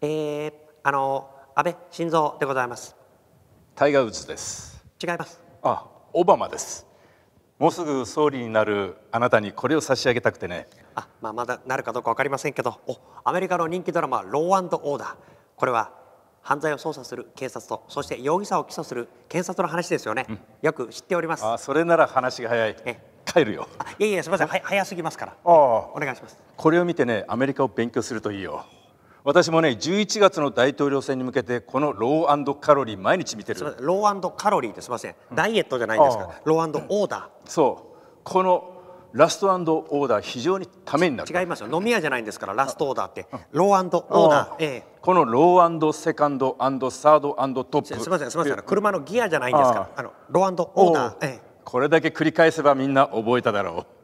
えー、あの安倍晋三でございます。タイガー・ウッズです。違います。あ、オバマです。もうすぐ総理になるあなたにこれを差し上げたくてね。あ、まあまだなるかどうかわかりませんけど、お、アメリカの人気ドラマローアンドオーダー。これは犯罪を捜査する警察とそして容疑者を起訴する検察の話ですよね。うん、よく知っております。あ、それなら話が早い。え帰るよ。いやいやすみません。は早すぎますから。ああ、お願いします。これを見てね、アメリカを勉強するといいよ。私もね11月の大統領選に向けてこのローカロリー毎日見てるローカロリーってすみません、うん、ダイエットじゃないんですかローオーダーそうこのラストオーダー非常にためになる違いますよ飲み屋じゃないんですからラストオーダーって、ローオーダー、このローセカンドサードトップすみませんすみません車のギアじゃないんですからあのローオーダー、これだけ繰り返せばみんな覚えただろう